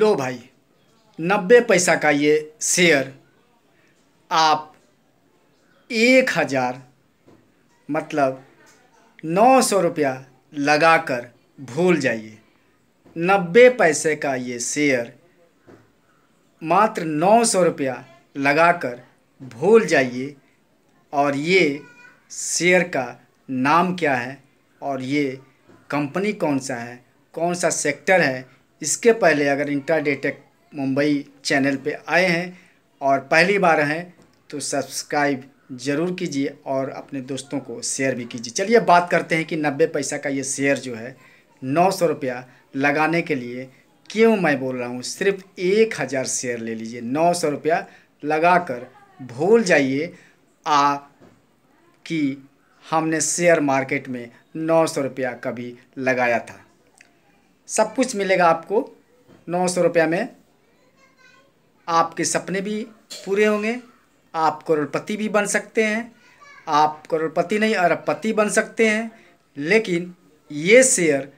लो भाई नब्बे पैसा का ये शेयर आप एक हज़ार मतलब नौ सौ रुपया लगा कर भूल जाइए नब्बे पैसे का ये शेयर मात्र नौ सौ रुपया लगा कर भूल जाइए और ये शेयर का नाम क्या है और ये कंपनी कौन सा है कौन सा सेक्टर है इसके पहले अगर डेटेक मुंबई चैनल पे आए हैं और पहली बार हैं तो सब्सक्राइब ज़रूर कीजिए और अपने दोस्तों को शेयर भी कीजिए चलिए बात करते हैं कि नब्बे पैसा का ये शेयर जो है नौ सौ रुपया लगाने के लिए क्यों मैं बोल रहा हूँ सिर्फ एक हज़ार शेयर ले लीजिए नौ सौ रुपया लगा कर भूल जाइए आ कि हमने शेयर मार्केट में नौ सौ रुपया कभी लगाया था सब कुछ मिलेगा आपको नौ सौ रुपया में आपके सपने भी पूरे होंगे आप करोड़पति भी बन सकते हैं आप करोड़पति नहीं अरबपति बन सकते हैं लेकिन ये शेयर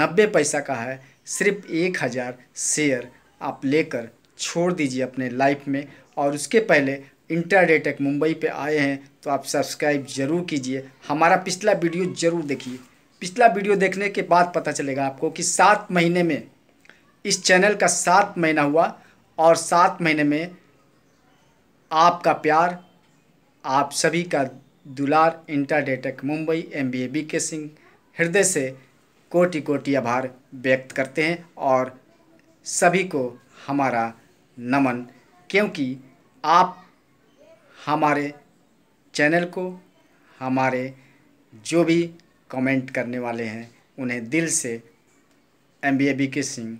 नब्बे पैसा का है सिर्फ एक हज़ार शेयर आप लेकर छोड़ दीजिए अपने लाइफ में और उसके पहले इंटरडेटेक मुंबई पे आए हैं तो आप सब्सक्राइब ज़रूर कीजिए हमारा पिछला वीडियो ज़रूर देखिए पिछला वीडियो देखने के बाद पता चलेगा आपको कि सात महीने में इस चैनल का सात महीना हुआ और सात महीने में आपका प्यार आप सभी का दुलार इंटरडेटक Mumbai M B A B K Singh हृदय से कोटि कोटि आभार व्यक्त करते हैं और सभी को हमारा नमन क्योंकि आप हमारे चैनल को हमारे जो भी कमेंट करने वाले हैं उन्हें दिल से M B A B K Singh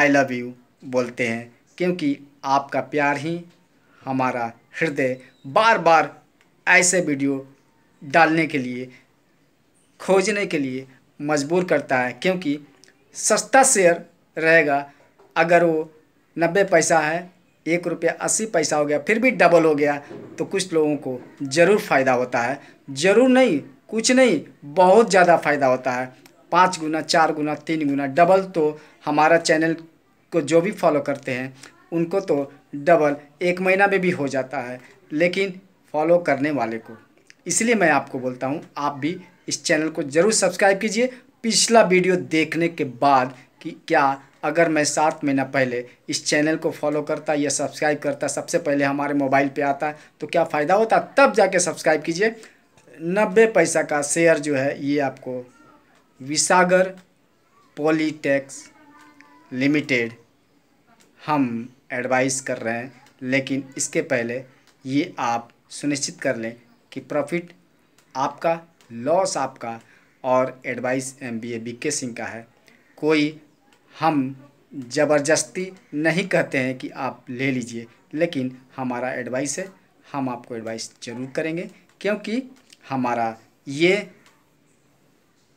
I love you बोलते हैं क्योंकि आपका प्यार ही हमारा हृदय बार बार ऐसे वीडियो डालने के लिए खोजने के लिए मजबूर करता है क्योंकि सस्ता शेयर रहेगा अगर वो नब्बे पैसा है एक रुपया अस्सी पैसा हो गया फिर भी डबल हो गया तो कुछ लोगों को ज़रूर फ़ायदा होता है ज़रूर नहीं कुछ नहीं बहुत ज़्यादा फ़ायदा होता है पाँच गुना चार गुना तीन गुना डबल तो हमारा चैनल को जो भी फॉलो करते हैं उनको तो डबल एक महीना में भी हो जाता है लेकिन फॉलो करने वाले को इसलिए मैं आपको बोलता हूँ आप भी इस चैनल को ज़रूर सब्सक्राइब कीजिए पिछला वीडियो देखने के बाद कि क्या अगर मैं सात महीना पहले इस चैनल को फॉलो करता या सब्सक्राइब करता सबसे पहले हमारे मोबाइल पे आता तो क्या फ़ायदा होता तब जाके सब्सक्राइब कीजिए नब्बे पैसा का शेयर जो है ये आपको विसागर पॉलीटेक्स लिमिटेड हम एडवाइस कर रहे हैं लेकिन इसके पहले ये आप सुनिश्चित कर लें कि प्रॉफिट आपका लॉस आपका और advice M B A B K Singh का है कोई हम ज़बरदस्ती नहीं कहते हैं कि आप ले लीजिए लेकिन हमारा एडवाइस है हम आपको एडवाइस ज़रूर करेंगे क्योंकि हमारा ये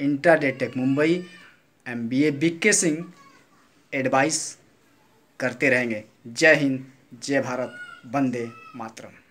इंटरडेटेक Mumbai M B A B K Singh advice करते रहेंगे जय हिंद जय भारत वंदे मातरम